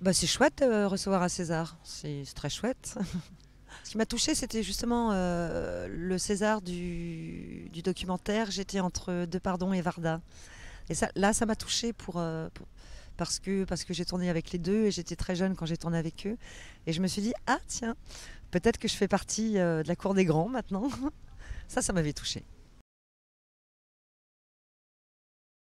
Bah, c'est chouette de euh, recevoir un César, c'est très chouette. Ce qui m'a touchée, c'était justement euh, le César du, documentaire. J'étais entre Depardon et Varda. Et ça, là, ça m'a touchée euh, pour, parce que, parce que j'ai tourné avec les deux et j'étais très jeune quand j'ai tourné avec eux. Et je me suis dit, ah tiens, peut-être que je fais partie de la cour des grands maintenant. ça, ça m'avait touchée.